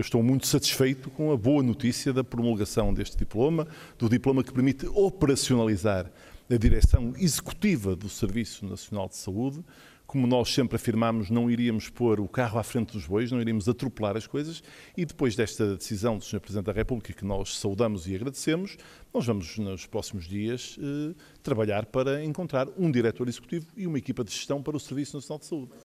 eu estou muito satisfeito com a boa notícia da promulgação deste diploma, do diploma que permite operacionalizar a direção executiva do Serviço Nacional de Saúde. Como nós sempre afirmámos, não iríamos pôr o carro à frente dos bois, não iríamos atropelar as coisas. E depois desta decisão do Sr. Presidente da República, que nós saudamos e agradecemos, nós vamos, nos próximos dias, eh, trabalhar para encontrar um diretor executivo e uma equipa de gestão para o Serviço Nacional de Saúde.